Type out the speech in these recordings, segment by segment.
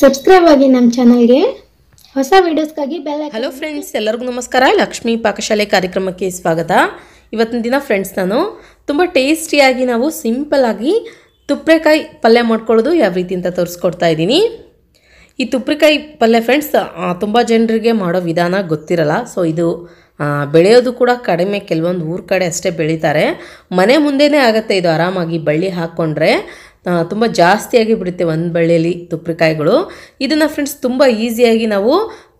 subscribe ಆಗಿ ನಮ್ಮ ಚಾನಲ್ಗೆ ಹೊಸ ವೀಡಿಯೋಸ್ಗಾಗಿ ಬೆಲ್ ಹಲೋ ಫ್ರೆಂಡ್ಸ್ ಎಲ್ಲರಿಗೂ ನಮಸ್ಕಾರ ಲಕ್ಷ್ಮೀ ಪಾಕಶಾಲೆ ಕಾರ್ಯಕ್ರಮಕ್ಕೆ ಸ್ವಾಗತ ಇವತ್ತಿನ ದಿನ ಫ್ರೆಂಡ್ಸ್ ನಾನು ತುಂಬ ಟೇಸ್ಟಿಯಾಗಿ ನಾವು ಆಗಿ ತುಪ್ಪರೆಕಾಯಿ ಪಲ್ಯ ಮಾಡ್ಕೊಳ್ಳೋದು ಯಾವ ರೀತಿ ಅಂತ ತೋರಿಸ್ಕೊಡ್ತಾ ಇದ್ದೀನಿ ಈ ತುಪ್ಪರಿಕಾಯಿ ಪಲ್ಯ ಫ್ರೆಂಡ್ಸ್ ತುಂಬ ಜನರಿಗೆ ಮಾಡೋ ವಿಧಾನ ಗೊತ್ತಿರಲ್ಲ ಸೊ ಇದು ಬೆಳೆಯೋದು ಕೂಡ ಕಡಿಮೆ ಕೆಲವೊಂದು ಊರ ಕಡೆ ಅಷ್ಟೇ ಬೆಳೀತಾರೆ ಮನೆ ಮುಂದೆನೇ ಆಗುತ್ತೆ ಇದು ಆರಾಮಾಗಿ ಬಳ್ಳಿ ಹಾಕ್ಕೊಂಡ್ರೆ ತುಂಬ ಜಾಸ್ತಿಯಾಗಿ ಬಿಡುತ್ತೆ ಒಂದು ಬಳ್ಳಿಯಲ್ಲಿ ತುಪ್ರಿಕಾಯಿಗಳು ಇದನ್ನು ಫ್ರೆಂಡ್ಸ್ ತುಂಬ ಈಸಿಯಾಗಿ ನಾವು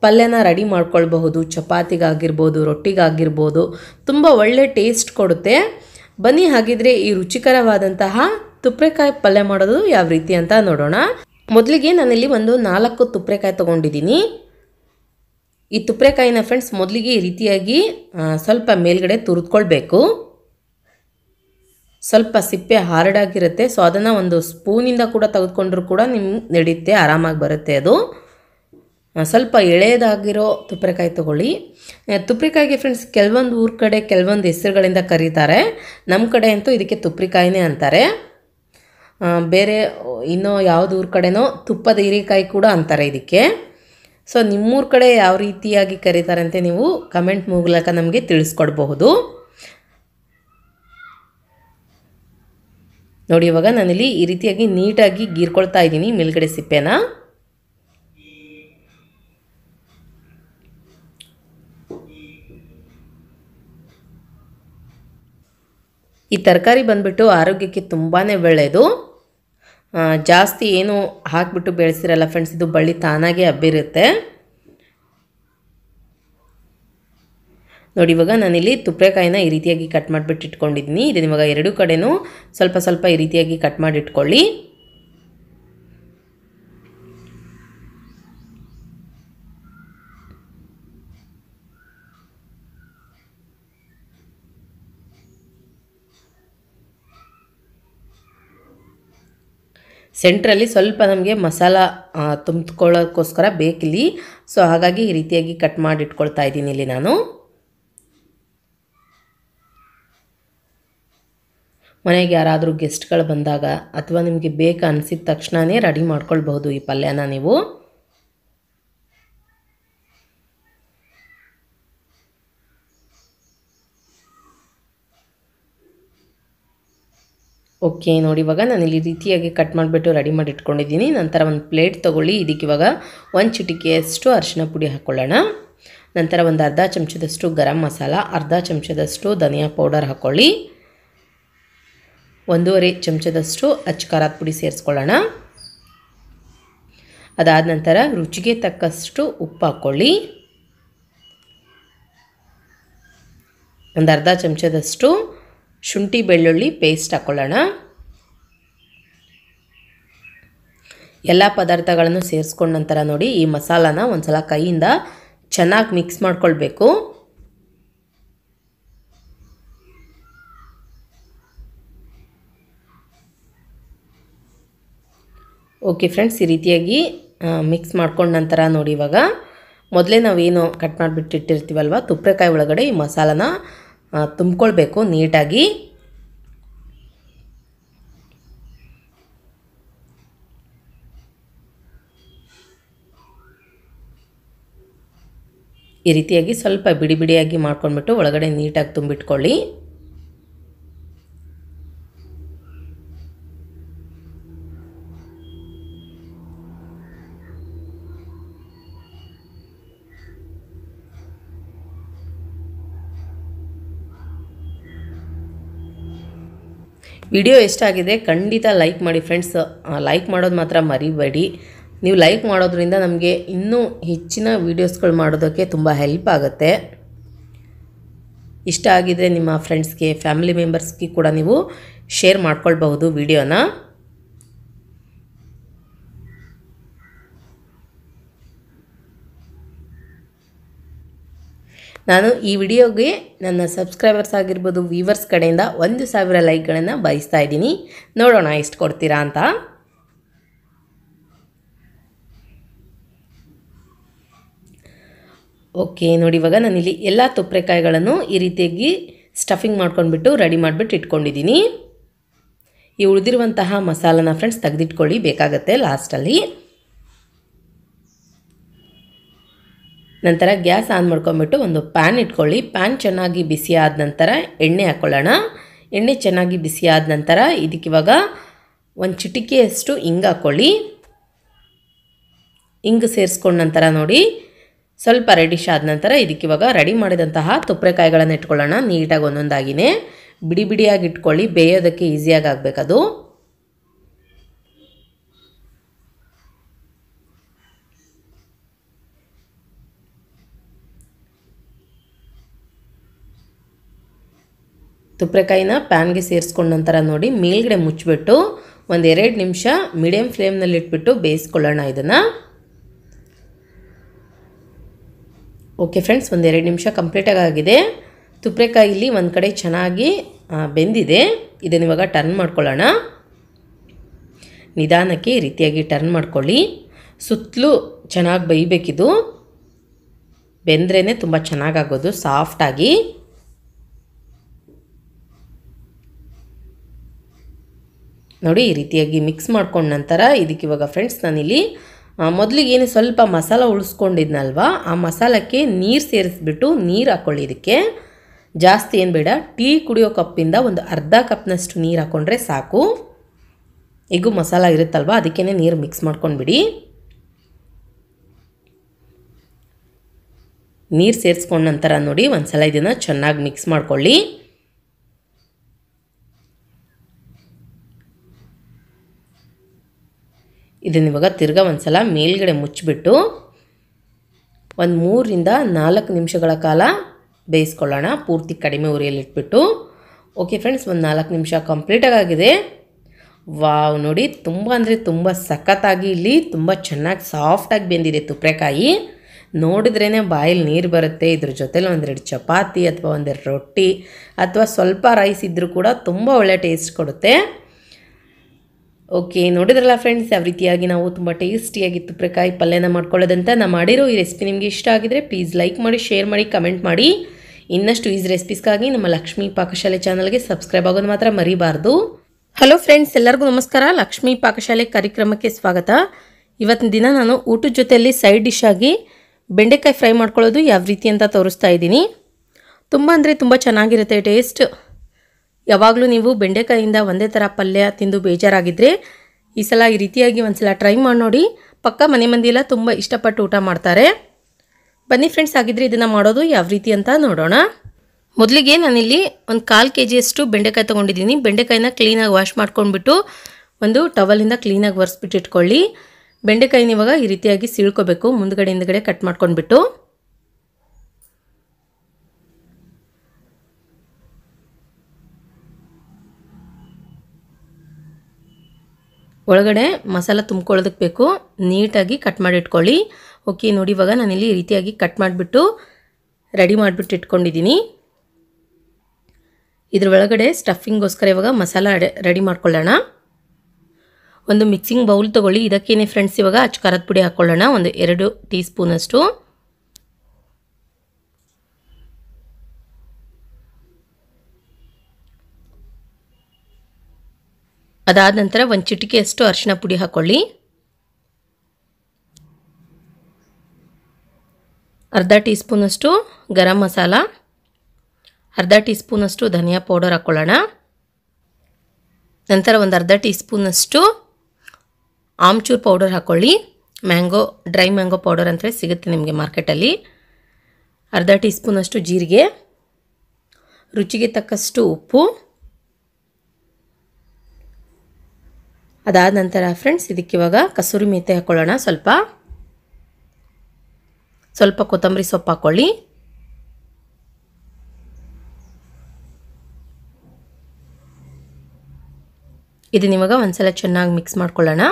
ಪಲ್ಯನ ರೆಡಿ ಮಾಡ್ಕೊಳ್ಬಹುದು ಚಪಾತಿಗಾಗಿರ್ಬೋದು ರೊಟ್ಟಿಗಾಗಿರ್ಬೋದು ತುಂಬ ಒಳ್ಳೆ ಟೇಸ್ಟ್ ಕೊಡುತ್ತೆ ಬನ್ನಿ ಹಾಗಿದ್ರೆ ಈ ರುಚಿಕರವಾದಂತಹ ತುಪ್ಪರೆಕಾಯಿ ಪಲ್ಯ ಮಾಡೋದು ಯಾವ ರೀತಿ ಅಂತ ನೋಡೋಣ ಮೊದಲಿಗೆ ನಾನಿಲ್ಲಿ ಒಂದು ನಾಲ್ಕು ತುಪ್ಪರೆಕಾಯಿ ತೊಗೊಂಡಿದ್ದೀನಿ ಈ ತುಪ್ಪರೆಕಾಯಿನ ಫ್ರೆಂಡ್ಸ್ ಮೊದಲಿಗೆ ಈ ರೀತಿಯಾಗಿ ಸ್ವಲ್ಪ ಮೇಲ್ಗಡೆ ತುರಿದ್ಕೊಳ್ಬೇಕು ಸ್ವಲ್ಪ ಸಿಪ್ಪೆ ಹಾರ್ಡಾಗಿರುತ್ತೆ ಸೊ ಅದನ್ನು ಒಂದು ಸ್ಪೂನಿಂದ ಕೂಡ ತೆಗೆದುಕೊಂಡ್ರು ಕೂಡ ನಿಮ್ಗೆ ನಡೆಯುತ್ತೆ ಆರಾಮಾಗಿ ಬರುತ್ತೆ ಅದು ಸ್ವಲ್ಪ ಎಳೆಯದಾಗಿರೋ ತುಪ್ಪರೆಕಾಯಿ ತೊಗೊಳ್ಳಿ ತುಪ್ಪರಿಕಾಯಿಗೆ ಫ್ರೆಂಡ್ಸ್ ಕೆಲವೊಂದು ಊರ ಕಡೆ ಕೆಲವೊಂದು ಹೆಸರುಗಳಿಂದ ಕರೀತಾರೆ ನಮ್ಮ ಕಡೆ ಅಂತೂ ಇದಕ್ಕೆ ತುಪ್ರಿಕಾಯಿನೇ ಅಂತಾರೆ ಬೇರೆ ಇನ್ನೂ ಯಾವುದು ಊರ ಕಡೆನೋ ತುಪ್ಪದ ಹೀರೆಕಾಯಿ ಕೂಡ ಅಂತಾರೆ ಇದಕ್ಕೆ ಸೊ ನಿಮ್ಮೂರ ಕಡೆ ಯಾವ ರೀತಿಯಾಗಿ ಕರೀತಾರೆ ಅಂತ ನೀವು ಕಮೆಂಟ್ ಮೂಲಕ ನಮಗೆ ತಿಳಿಸ್ಕೊಡ್ಬಹುದು ನೋಡಿ ಇವಾಗ ನಾನಿಲ್ಲಿ ಈ ರೀತಿಯಾಗಿ ನೀಟಾಗಿ ಗೀರ್ಕೊಳ್ತಾ ಇದ್ದೀನಿ ಮೇಲ್ಗಡೆ ಸಿಪ್ಪೆನ ಈ ತರಕಾರಿ ಬಂದ್ಬಿಟ್ಟು ಆರೋಗ್ಯಕ್ಕೆ ತುಂಬಾ ಒಳ್ಳೆಯದು ಜಾಸ್ತಿ ಏನು ಹಾಕಿಬಿಟ್ಟು ಬೆಳೆಸಿರಲ್ಲ ಫ್ರೆಂಡ್ಸ್ ಇದು ಬಳ್ಳಿ ತಾನಾಗೆ ಹಬ್ಬಿರುತ್ತೆ ನೋಡಿ ಇವಾಗ ನಾನಿಲ್ಲಿ ತುಪ್ಪರೆಕಾಯಿನ ಈ ರೀತಿಯಾಗಿ ಕಟ್ ಮಾಡಿಬಿಟ್ಟು ಇಟ್ಕೊಂಡಿದ್ದೀನಿ ಇದನ್ನು ಇವಾಗ ಎರಡೂ ಕಡೆನೂ ಸ್ವಲ್ಪ ಸ್ವಲ್ಪ ಈ ರೀತಿಯಾಗಿ ಕಟ್ ಮಾಡಿ ಇಟ್ಕೊಳ್ಳಿ ಸೆಂಟ್ರಲ್ಲಿ ಸ್ವಲ್ಪ ನಮಗೆ ಮಸಾಲ ತುಂಬಿಕೊಳ್ಳೋಕ್ಕೋಸ್ಕರ ಬೇಕಿಲ್ಲಿ ಸೊ ಹಾಗಾಗಿ ಈ ರೀತಿಯಾಗಿ ಕಟ್ ಮಾಡಿ ಇದ್ದೀನಿ ಇಲ್ಲಿ ನಾನು ಮನೆಗೆ ಯಾರಾದರೂ ಗೆಸ್ಟ್ಗಳು ಬಂದಾಗ ಅಥವಾ ನಿಮಗೆ ಬೇಕು ಅನಿಸಿದ ತಕ್ಷಣವೇ ರೆಡಿ ಮಾಡ್ಕೊಳ್ಬಹುದು ಈ ಪಲ್ಯನ ನೀವು ಓಕೆ ನೋಡಿ ಇವಾಗ ನಾನು ಇಲ್ಲಿ ರೀತಿಯಾಗಿ ಕಟ್ ಮಾಡಿಬಿಟ್ಟು ರೆಡಿ ಮಾಡಿ ಇಟ್ಕೊಂಡಿದ್ದೀನಿ ನಂತರ ಒಂದು ಪ್ಲೇಟ್ ತೊಗೊಳ್ಳಿ ಇದಕ್ಕೆ ಇವಾಗ ಒಂದು ಚಿಟಿಕೆಯಷ್ಟು ಅರಿಶಿನ ಪುಡಿ ಹಾಕ್ಕೊಳ್ಳೋಣ ನಂತರ ಒಂದು ಅರ್ಧ ಚಮಚದಷ್ಟು ಗರಂ ಮಸಾಲ ಅರ್ಧ ಚಮಚದಷ್ಟು ಧನಿಯಾ ಪೌಡರ್ ಹಾಕ್ಕೊಳ್ಳಿ ಒಂದೂವರೆ ಚಮಚದಷ್ಟು ಅಚ್ಚು ಖಾರದ ಪುಡಿ ಸೇರಿಸ್ಕೊಳ್ಳೋಣ ಅದಾದ ನಂತರ ರುಚಿಗೆ ತಕ್ಕಷ್ಟು ಉಪ್ಪು ಹಾಕ್ಕೊಳ್ಳಿ ಒಂದು ಅರ್ಧ ಚಮಚದಷ್ಟು ಶುಂಠಿ ಬೆಳ್ಳುಳ್ಳಿ ಪೇಸ್ಟ್ ಹಾಕ್ಕೊಳ್ಳೋಣ ಎಲ್ಲ ಪದಾರ್ಥಗಳನ್ನು ಸೇರಿಸ್ಕೊಂಡ ನಂತರ ನೋಡಿ ಈ ಮಸಾಲಾನ ಒಂದು ಸಲ ಕೈಯಿಂದ ಚೆನ್ನಾಗಿ ಮಿಕ್ಸ್ ಮಾಡ್ಕೊಳ್ಬೇಕು ಓಕೆ ಫ್ರೆಂಡ್ಸ್ ಈ ರೀತಿಯಾಗಿ ಮಿಕ್ಸ್ ಮಾಡ್ಕೊಂಡ ನಂತರ ನೋಡಿ ಇವಾಗ ಮೊದಲೇ ನಾವೇನು ಕಟ್ ಮಾಡಿಬಿಟ್ಟಿಟ್ಟಿರ್ತೀವಲ್ವ ತುಪ್ಪರೆಕಾಯಿ ಒಳಗಡೆ ಈ ಮಸಾಲನ ತುಂಬ್ಕೊಳ್ಬೇಕು ನೀಟಾಗಿ ಈ ರೀತಿಯಾಗಿ ಸ್ವಲ್ಪ ಬಿಡಿ ಬಿಡಿಯಾಗಿ ಮಾಡ್ಕೊಂಡ್ಬಿಟ್ಟು ಒಳಗಡೆ ನೀಟಾಗಿ ತುಂಬಿಟ್ಕೊಳ್ಳಿ ವಿಡಿಯೋ ಎಷ್ಟಾಗಿದೆ ಖಂಡಿತ ಲೈಕ್ ಮಾಡಿ ಫ್ರೆಂಡ್ಸ್ ಲೈಕ್ ಮಾಡೋದು ಮಾತ್ರ ಮರಿಬೇಡಿ ನೀವು ಲೈಕ್ ಮಾಡೋದ್ರಿಂದ ನಮಗೆ ಇನ್ನೂ ಹೆಚ್ಚಿನ ವೀಡಿಯೋಸ್ಗಳು ಮಾಡೋದಕ್ಕೆ ತುಂಬ ಹೆಲ್ಪ್ ಆಗುತ್ತೆ ಇಷ್ಟ ಆಗಿದರೆ ನಿಮ್ಮ ಫ್ರೆಂಡ್ಸ್ಗೆ ಫ್ಯಾಮಿಲಿ ಮೆಂಬರ್ಸ್ಗೆ ಕೂಡ ನೀವು ಶೇರ್ ಮಾಡ್ಕೊಳ್ಬಹುದು ವೀಡಿಯೋನ ನಾನು ಈ ವಿಡಿಯೋಗೆ ನನ್ನ ಸಬ್ಸ್ಕ್ರೈಬರ್ಸ್ ಆಗಿರ್ಬೋದು ವೀವರ್ಸ್ ಕಡೆಯಿಂದ ಒಂದು ಸಾವಿರ ಲೈಕ್ಗಳನ್ನು ಬಯಸ್ತಾ ಇದ್ದೀನಿ ನೋಡೋಣ ಎಷ್ಟು ಕೊಡ್ತೀರಾ ಅಂತ ಓಕೆ ನೋಡಿ ಇವಾಗ ನಾನಿಲ್ಲಿ ಎಲ್ಲ ತುಪ್ಪರೆಕಾಯಿಗಳನ್ನು ಈ ರೀತಿಯಾಗಿ ಸ್ಟಫಿಂಗ್ ಮಾಡ್ಕೊಂಡ್ಬಿಟ್ಟು ರೆಡಿ ಮಾಡಿಬಿಟ್ಟು ಇಟ್ಕೊಂಡಿದ್ದೀನಿ ಈ ಉಳಿದಿರುವಂತಹ ಮಸಾಲನ ಫ್ರೆಂಡ್ಸ್ ತೆಗೆದಿಟ್ಕೊಳ್ಳಿ ಬೇಕಾಗುತ್ತೆ ಲಾಸ್ಟಲ್ಲಿ ನಂತರ ಗ್ಯಾಸ್ ಆನ್ ಮಾಡ್ಕೊಂಬಿಟ್ಟು ಒಂದು ಪ್ಯಾನ್ ಇಟ್ಕೊಳ್ಳಿ ಪ್ಯಾನ್ ಚೆನ್ನಾಗಿ ಬಿಸಿ ಆದ ನಂತರ ಎಣ್ಣೆ ಹಾಕ್ಕೊಳ್ಳೋಣ ಎಣ್ಣೆ ಚೆನ್ನಾಗಿ ಬಿಸಿ ಆದ ನಂತರ ಇದಕ್ಕಿವಾಗ ಒಂದು ಚಿಟಿಕೆಯಷ್ಟು ಹಿಂಗ್ ಹಾಕ್ಕೊಳ್ಳಿ ಹಿಂಗ್ ಸೇರಿಸ್ಕೊಂಡ ನಂತರ ನೋಡಿ ಸ್ವಲ್ಪ ರೆಡಿಶ್ ಆದ ನಂತರ ಇದಕ್ಕಿವಾಗ ರೆಡಿ ಮಾಡಿದಂತಹ ತುಪ್ಪರೆಕಾಯಿಗಳನ್ನು ಇಟ್ಕೊಳ್ಳೋಣ ನೀಟಾಗಿ ಒಂದೊಂದಾಗಿನೇ ಬಿಡಿ ಬಿಡಿಯಾಗಿ ಇಟ್ಕೊಳ್ಳಿ ಬೇಯೋದಕ್ಕೆ ಈಸಿಯಾಗಿ ಆಗಬೇಕದು ತುಪ್ರೆಕಾಯಿನ ಪ್ಯಾನ್ಗೆ ಸೇರಿಸ್ಕೊಂಡ ನಂತರ ನೋಡಿ ಮೇಲ್ಗಡೆ ಮುಚ್ಚಿಬಿಟ್ಟು ಒಂದು ಎರಡು ನಿಮಿಷ ಮೀಡಿಯಂ ಫ್ಲೇಮ್ನಲ್ಲಿ ಇಟ್ಬಿಟ್ಟು ಬೇಯಿಸ್ಕೊಳ್ಳೋಣ ಇದನ್ನು ಓಕೆ ಫ್ರೆಂಡ್ಸ್ ಒಂದು ಎರಡು ನಿಮಿಷ ಕಂಪ್ಲೀಟಾಗಿ ಆಗಿದೆ ಇಲ್ಲಿ ಒಂದು ಕಡೆ ಚೆನ್ನಾಗಿ ಬೆಂದಿದೆ ಇದನ್ನು ಇವಾಗ ಟರ್ನ್ ಮಾಡ್ಕೊಳ್ಳೋಣ ನಿಧಾನಕ್ಕೆ ಈ ರೀತಿಯಾಗಿ ಟರ್ನ್ ಮಾಡ್ಕೊಳ್ಳಿ ಸುತ್ತಲೂ ಚೆನ್ನಾಗಿ ಬೇಯಬೇಕಿದು ಬೆಂದ್ರೇ ತುಂಬ ಚೆನ್ನಾಗಾಗೋದು ಸಾಫ್ಟಾಗಿ ನೋಡಿ ಈ ರೀತಿಯಾಗಿ ಮಿಕ್ಸ್ ಮಾಡ್ಕೊಂಡ ನಂತರ ಇದಕ್ಕೆ ಇವಾಗ ಫ್ರೆಂಡ್ಸ್ ನಾನಿಲ್ಲಿ ಮೊದಲಿಗೆ ಏನು ಸ್ವಲ್ಪ ಮಸಾಲ ಉಳಿಸ್ಕೊಂಡಿದ್ನಲ್ವ ಆ ಮಸಾಲಕ್ಕೆ ನೀರು ಸೇರಿಸ್ಬಿಟ್ಟು ನೀರು ಹಾಕ್ಕೊಳ್ಳಿ ಇದಕ್ಕೆ ಜಾಸ್ತಿ ಏನು ಬೇಡ ಟೀ ಕುಡಿಯೋ ಕಪ್ಪಿಂದ ಒಂದು ಅರ್ಧ ಕಪ್ನಷ್ಟು ನೀರು ಹಾಕ್ಕೊಂಡ್ರೆ ಸಾಕು ಈಗೂ ಮಸಾಲ ಇರುತ್ತಲ್ವ ಅದಕ್ಕೇ ನೀರು ಮಿಕ್ಸ್ ಮಾಡ್ಕೊಂಡ್ಬಿಡಿ ನೀರು ಸೇರಿಸ್ಕೊಂಡ ನಂತರ ನೋಡಿ ಒಂದು ಸಲ ಇದನ್ನು ಚೆನ್ನಾಗಿ ಮಿಕ್ಸ್ ಮಾಡ್ಕೊಳ್ಳಿ ಇದನ್ನು ಇವಾಗ ತಿರ್ಗಾ ಒಂದು ಸಲ ಮೇಲ್ಗಡೆ ಮುಚ್ಚಿಬಿಟ್ಟು ಒಂದು ಮೂರರಿಂದ ನಾಲ್ಕು ನಿಮಿಷಗಳ ಕಾಲ ಬೇಯಿಸ್ಕೊಳ್ಳೋಣ ಪೂರ್ತಿ ಕಡಿಮೆ ಉರಿಯಲ್ಲಿಟ್ಬಿಟ್ಟು ಇಟ್ಬಿಟ್ಟು ಓಕೆ ಫ್ರೆಂಡ್ಸ್ ಒಂದು ನಾಲ್ಕು ನಿಮಿಷ ಕಂಪ್ಲೀಟಾಗಿ ಆಗಿದೆ ವಾವ್ ನೋಡಿ ತುಂಬ ಅಂದರೆ ತುಂಬ ಸಖತ್ತಾಗಿ ಇಲ್ಲಿ ತುಂಬ ಚೆನ್ನಾಗಿ ಸಾಫ್ಟಾಗಿ ಬೆಂದಿದೆ ತುಪ್ಪೆಕಾಯಿ ನೋಡಿದ್ರೇ ಬಾಯಲ್ಲಿ ನೀರು ಬರುತ್ತೆ ಇದ್ರ ಜೊತೆಲಿ ಒಂದೆರಡು ಚಪಾತಿ ಅಥವಾ ಒಂದೆರಡು ರೊಟ್ಟಿ ಅಥವಾ ಸ್ವಲ್ಪ ರೈಸ್ ಇದ್ದರೂ ಕೂಡ ತುಂಬ ಒಳ್ಳೆ ಟೇಸ್ಟ್ ಕೊಡುತ್ತೆ ಓಕೆ ನೋಡಿದ್ರಲ್ಲ ಫ್ರೆಂಡ್ಸ್ ಯಾವ ರೀತಿಯಾಗಿ ನಾವು ತುಂಬ ಟೇಸ್ಟಿಯಾಗಿ ತುಪ್ಪರೆಕಾಯಿ ಪಲ್ಯನ ಮಾಡ್ಕೊಳ್ಳೋದಂತ ನಾ ಮಾಡಿರೋ ಈ ರೆಸಿಪಿ ನಿಮಗೆ ಇಷ್ಟ ಆಗಿದ್ರೆ ಪ್ಲೀಸ್ ಲೈಕ್ ಮಾಡಿ ಶೇರ್ ಮಾಡಿ ಕಮೆಂಟ್ ಮಾಡಿ ಇನ್ನಷ್ಟು ಈಸ್ ರೆಸಿಪೀಸ್ಗಾಗಿ ನಮ್ಮ ಲಕ್ಷ್ಮೀ ಪಾಕಶಾಲೆ ಚಾನಲ್ಗೆ ಸಬ್ಸ್ಕ್ರೈಬ್ ಆಗೋದು ಮಾತ್ರ ಮರಿಬಾರ್ದು ಹಲೋ ಫ್ರೆಂಡ್ಸ್ ಎಲ್ಲರಿಗೂ ನಮಸ್ಕಾರ ಲಕ್ಷ್ಮೀ ಪಾಕಶಾಲೆ ಕಾರ್ಯಕ್ರಮಕ್ಕೆ ಸ್ವಾಗತ ಇವತ್ತಿನ ದಿನ ನಾನು ಊಟದ ಜೊತೆಯಲ್ಲಿ ಸೈಡ್ ಡಿಶ್ ಆಗಿ ಬೆಂಡೆಕಾಯಿ ಫ್ರೈ ಮಾಡ್ಕೊಳ್ಳೋದು ಯಾವ ರೀತಿ ಅಂತ ತೋರಿಸ್ತಾ ಇದ್ದೀನಿ ತುಂಬ ಅಂದರೆ ತುಂಬ ಚೆನ್ನಾಗಿರುತ್ತೆ ಟೇಸ್ಟ್ ಯಾವಾಗಲೂ ನೀವು ಬೆಂಡೆಕಾಯಿಂದ ಒಂದೇ ಥರ ಪಲ್ಯ ತಿಂದು ಬೇಜಾರಾಗಿದ್ದರೆ ಈ ಸಲ ಈ ರೀತಿಯಾಗಿ ಒಂದು ಸಲ ಟ್ರೈ ಮಾಡಿ ನೋಡಿ ಪಕ್ಕ ಮನೆ ಮಂದಿಯೆಲ್ಲ ತುಂಬ ಇಷ್ಟಪಟ್ಟು ಊಟ ಮಾಡ್ತಾರೆ ಬನ್ನಿ ಫ್ರೆಂಡ್ಸ್ ಆಗಿದ್ದರೆ ಇದನ್ನು ಮಾಡೋದು ಯಾವ ರೀತಿ ಅಂತ ನೋಡೋಣ ಮೊದಲಿಗೆ ನಾನಿಲ್ಲಿ ಒಂದು ಕಾಲು ಕೆ ಜಿಯಷ್ಟು ಬೆಂಡೆಕಾಯಿ ತೊಗೊಂಡಿದ್ದೀನಿ ಬೆಂಡೆಕಾಯಿನ ಕ್ಲೀನಾಗಿ ವಾಶ್ ಮಾಡ್ಕೊಂಡ್ಬಿಟ್ಟು ಒಂದು ಟವಲಿಂದ ಕ್ಲೀನಾಗಿ ಒರೆಸ್ಬಿಟ್ಟಿಟ್ಕೊಳ್ಳಿ ಇಟ್ಕೊಳ್ಳಿ ಬೆಂಡೆಕಾಯಿನ ಇವಾಗ ಈ ರೀತಿಯಾಗಿ ಸೀಳ್ಕೋಬೇಕು ಮುಂದ್ಗಡೆ ಹಿಂದ್ಗಡೆ ಕಟ್ ಮಾಡ್ಕೊಂಡ್ಬಿಟ್ಟು ಒಳಗಡೆ ಮಸಾಲ ತುಂಬ್ಕೊಳ್ಳೋದಕ್ಕೆ ಬೇಕು ನೀಟಾಗಿ ಕಟ್ ಮಾಡಿಟ್ಕೊಳ್ಳಿ ಓಕೆ ನೋಡಿ ಇವಾಗ ನಾನಿಲ್ಲಿ ರೀತಿಯಾಗಿ ಕಟ್ ಮಾಡಿಬಿಟ್ಟು ರೆಡಿ ಮಾಡಿಬಿಟ್ಟು ಇಟ್ಕೊಂಡಿದ್ದೀನಿ ಇದ್ರ ಒಳಗಡೆ ಸ್ಟಫಿಂಗೋಸ್ಕರ ಇವಾಗ ಮಸಾಲ ರೆಡಿ ಮಾಡ್ಕೊಳ್ಳೋಣ ಒಂದು ಮಿಕ್ಸಿಂಗ್ ಬೌಲ್ ತೊಗೊಳ್ಳಿ ಇದಕ್ಕೇನೆ ಫ್ರೆಂಡ್ಸ್ ಇವಾಗ ಅಚ್ಚು ಖಾರದ ಪುಡಿ ಹಾಕ್ಕೊಳ್ಳೋಣ ಒಂದು ಎರಡು ಟೀ ಸ್ಪೂನಷ್ಟು ಅದಾದ ನಂತರ ಒಂದು ಚಿಟಿಕೆಯಷ್ಟು ಅರಿಶಿನ ಪುಡಿ ಹಾಕ್ಕೊಳ್ಳಿ ಅರ್ಧ ಟೀ ಸ್ಪೂನಷ್ಟು ಗರಂ ಮಸಾಲ ಅರ್ಧ ಟೀ ಸ್ಪೂನಷ್ಟು ಧನಿಯಾ ಪೌಡರ್ ಹಾಕ್ಕೊಳ್ಳೋಣ ನಂತರ ಒಂದು ಅರ್ಧ ಟೀ ಸ್ಪೂನಷ್ಟು ಆಮ್ಚೂರ್ ಪೌಡರ್ ಹಾಕ್ಕೊಳ್ಳಿ ಮ್ಯಾಂಗೋ ಡ್ರೈ ಮ್ಯಾಂಗೋ ಪೌಡರ್ ಅಂತ ಸಿಗುತ್ತೆ ನಿಮಗೆ ಮಾರ್ಕೆಟಲ್ಲಿ ಅರ್ಧ ಟೀ ಸ್ಪೂನಷ್ಟು ಜೀರಿಗೆ ರುಚಿಗೆ ತಕ್ಕಷ್ಟು ಉಪ್ಪು ಅದಾದ ನಂತರ ಫ್ರೆಂಡ್ಸ್ ಇದಕ್ಕೆ ಇವಾಗ ಕಸೂರಿ ಮೇತೆ ಹಾಕೊಳ್ಳೋಣ ಸ್ವಲ್ಪ ಸ್ವಲ್ಪ ಕೊತ್ತಂಬರಿ ಸೊಪ್ಪು ಹಾಕ್ಕೊಳ್ಳಿ ಇದನ್ನಿವಾಗ ಇವಾಗ ಒಂದ್ಸಲ ಚೆನ್ನಾಗಿ ಮಿಕ್ಸ್ ಮಾಡ್ಕೊಳ್ಳೋಣ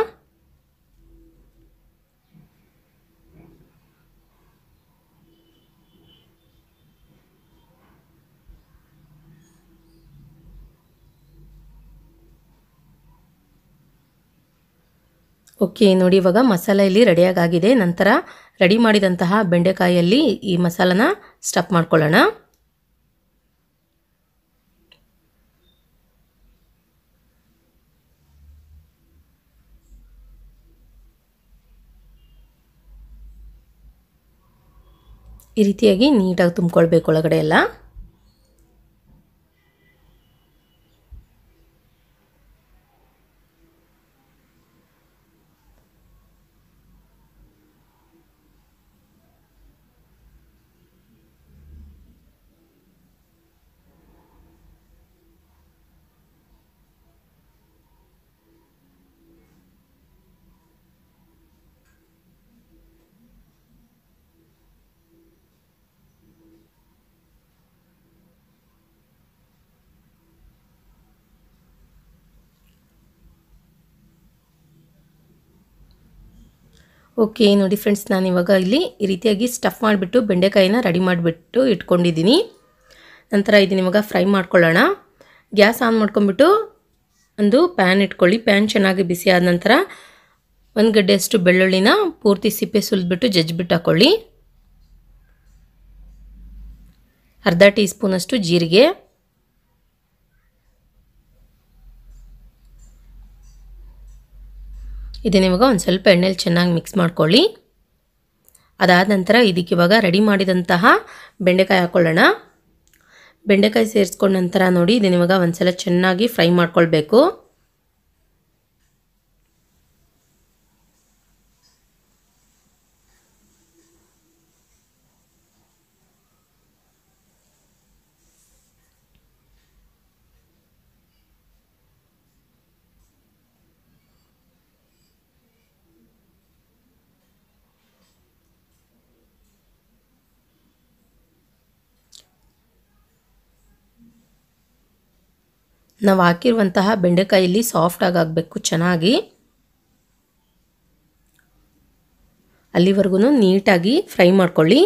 ಓಕೆ ನೋಡಿ ಇವಾಗ ಮಸಾಲ ಇಲ್ಲಿ ಆಗಿದೆ ನಂತರ ರೆಡಿ ಮಾಡಿದಂತಹ ಬೆಂಡೆಕಾಯಲ್ಲಿ ಈ ಮಸಾಲನ ಸ್ಟಪ್ ಮಾಡ್ಕೊಳ್ಳೋಣ ಈ ರೀತಿಯಾಗಿ ನೀಟಾಗಿ ತುಂಬ್ಕೊಳ್ಬೇಕು ಒಳಗಡೆ ಎಲ್ಲ ಓಕೆ ನೋಡಿ ಫ್ರೆಂಡ್ಸ್ ನಾನು ಇವಾಗ ಇಲ್ಲಿ ಈ ರೀತಿಯಾಗಿ ಸ್ಟಫ್ ಮಾಡಿಬಿಟ್ಟು ಬೆಂಡೆಕಾಯಿನ ರೆಡಿ ಮಾಡಿಬಿಟ್ಟು ಇಟ್ಕೊಂಡಿದ್ದೀನಿ ನಂತರ ಇದನ್ನ ಇವಾಗ ಫ್ರೈ ಮಾಡ್ಕೊಳ್ಳೋಣ ಗ್ಯಾಸ್ ಆನ್ ಮಾಡ್ಕೊಂಬಿಟ್ಟು ಒಂದು ಪ್ಯಾನ್ ಇಟ್ಕೊಳ್ಳಿ ಪ್ಯಾನ್ ಚೆನ್ನಾಗಿ ಬಿಸಿ ಆದ ನಂತರ ಒಂದು ಗಡ್ಡೆಯಷ್ಟು ಬೆಳ್ಳುಳ್ಳಿನ ಪೂರ್ತಿ ಸಿಪ್ಪೆ ಸುಲಿದ್ಬಿಟ್ಟು ಜಜ್ಜಿಬಿಟ್ಟು ಹಾಕ್ಕೊಳ್ಳಿ ಅರ್ಧ ಟೀ ಸ್ಪೂನಷ್ಟು ಜೀರಿಗೆ ಇದನ್ನ ಇವಾಗ ಒಂದು ಸ್ವಲ್ಪ ಎಣ್ಣೆಲಿ ಚೆನ್ನಾಗಿ ಮಿಕ್ಸ್ ಮಾಡ್ಕೊಳ್ಳಿ ಅದಾದ ನಂತರ ಇದಕ್ಕೆ ಇವಾಗ ರೆಡಿ ಮಾಡಿದಂತಹ ಬೆಂಡೆಕಾಯಿ ಹಾಕ್ಕೊಳ್ಳೋಣ ಬೆಂಡೆಕಾಯಿ ಸೇರಿಸ್ಕೊಂಡ ನಂತರ ನೋಡಿ ಇದನ್ನ ಇವಾಗ ಒಂದು ಸಲ ಚೆನ್ನಾಗಿ ಫ್ರೈ ಮಾಡ್ಕೊಳ್ಬೇಕು ನಾವು ಹಾಕಿರುವಂತಹ ಬೆಂಡೆಕಾಯಲ್ಲಿ ಸಾಫ್ಟಾಗಿ ಆಗಬೇಕು ಚೆನ್ನಾಗಿ ಅಲ್ಲಿವರೆಗೂ ನೀಟಾಗಿ ಫ್ರೈ ಮಾಡ್ಕೊಳ್ಳಿ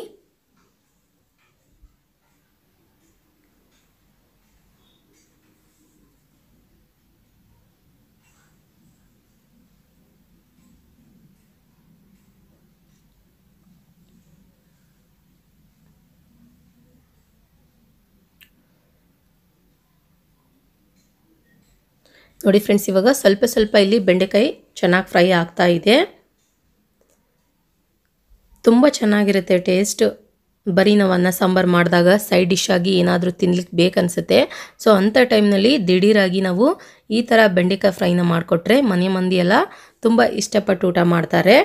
ನೋಡಿ ಫ್ರೆಂಡ್ಸ್ ಇವಾಗ ಸ್ವಲ್ಪ ಸ್ವಲ್ಪ ಇಲ್ಲಿ ಬೆಂಡೆಕಾಯಿ ಚೆನ್ನಾಗಿ ಫ್ರೈ ಆಗ್ತಾ ಇದೆ ತುಂಬ ಚೆನ್ನಾಗಿರುತ್ತೆ ಟೇಸ್ಟ್ ಬರೀ ನಾವು ಅನ್ನ ಸಾಂಬಾರು ಮಾಡಿದಾಗ ಸೈಡ್ ಡಿಶ್ ಆಗಿ ಏನಾದರೂ ತಿನ್ಲಿಕ್ಕೆ ಬೇಕನ್ಸುತ್ತೆ ಸೊ ಅಂಥ ಟೈಮ್ನಲ್ಲಿ ದಿಢೀರಾಗಿ ನಾವು ಈ ಥರ ಬೆಂಡೆಕಾಯಿ ಫ್ರೈನ ಮಾಡಿಕೊಟ್ರೆ ಮನೆ ಮಂದಿಯೆಲ್ಲ ತುಂಬ ಇಷ್ಟಪಟ್ಟು ಊಟ ಮಾಡ್ತಾರೆ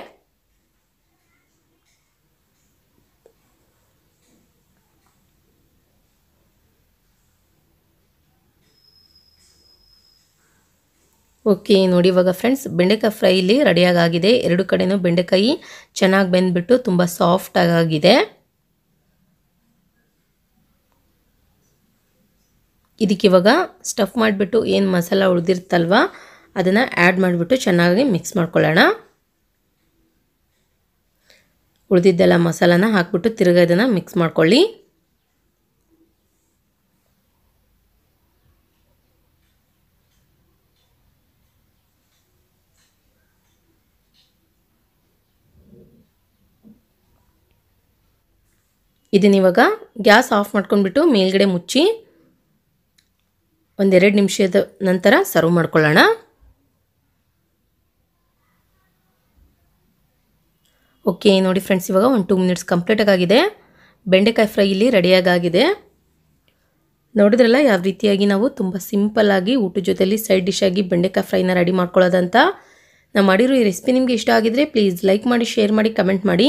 ಓಕೆ ನೋಡಿ ಇವಾಗ ಫ್ರೆಂಡ್ಸ್ ಬೆಂಡೆಕಾಯಿ ಫ್ರೈ ಇಲ್ಲಿ ರೆಡಿಯಾಗಾಗಿದೆ ಎರಡು ಕಡೆಯೂ ಬೆಂಡೆಕಾಯಿ ಚೆನ್ನಾಗಿ ಬೆಂದ್ಬಿಟ್ಟು ತುಂಬ ಸಾಫ್ಟಾಗಿದೆ ಇದಕ್ಕೆ ಇವಾಗ ಸ್ಟಫ್ ಮಾಡಿಬಿಟ್ಟು ಏನು ಮಸಾಲ ಉಳಿದಿರ್ತಲ್ವ ಅದನ್ನು ಆ್ಯಡ್ ಮಾಡಿಬಿಟ್ಟು ಚೆನ್ನಾಗಿ ಮಿಕ್ಸ್ ಮಾಡ್ಕೊಳ್ಳೋಣ ಉಳಿದಿದ್ದೆಲ್ಲ ಮಸಾಲಾನ ಹಾಕ್ಬಿಟ್ಟು ತಿರುಗ ಇದನ್ನು ಮಿಕ್ಸ್ ಮಾಡ್ಕೊಳ್ಳಿ ಇದನ್ನಿವಾಗ ಗ್ಯಾಸ್ ಆಫ್ ಮಾಡ್ಕೊಂಡ್ಬಿಟ್ಟು ಮೇಲ್ಗಡೆ ಮುಚ್ಚಿ ಒಂದೆರಡು ನಿಮಿಷದ ನಂತರ ಸರ್ವ್ ಮಾಡ್ಕೊಳ್ಳೋಣ ಓಕೆ ನೋಡಿ ಫ್ರೆಂಡ್ಸ್ ಇವಾಗ ಒಂದು ಟೂ ಮಿನಿಟ್ಸ್ ಕಂಪ್ಲೀಟಾಗಿ ಆಗಿದೆ ಬೆಂಡೆಕಾಯಿ ಫ್ರೈ ಇಲ್ಲಿ ರೆಡಿಯಾಗಾಗಿದೆ ನೋಡಿದ್ರಲ್ಲ ಯಾವ ರೀತಿಯಾಗಿ ನಾವು ತುಂಬ ಸಿಂಪಲ್ಲಾಗಿ ಊಟದ ಜೊತೆಲಿ ಸೈಡ್ ಡಿಶ್ ಆಗಿ ಬೆಂಡೆಕಾಯಿ ಫ್ರೈನ ರೆಡಿ ಮಾಡ್ಕೊಳ್ಳೋದಂತ ನಾವು ಮಾಡಿರೋ ಈ ರೆಸಿಪಿ ನಿಮಗೆ ಇಷ್ಟ ಆಗಿದ್ರೆ ಪ್ಲೀಸ್ ಲೈಕ್ ಮಾಡಿ ಶೇರ್ ಮಾಡಿ ಕಮೆಂಟ್ ಮಾಡಿ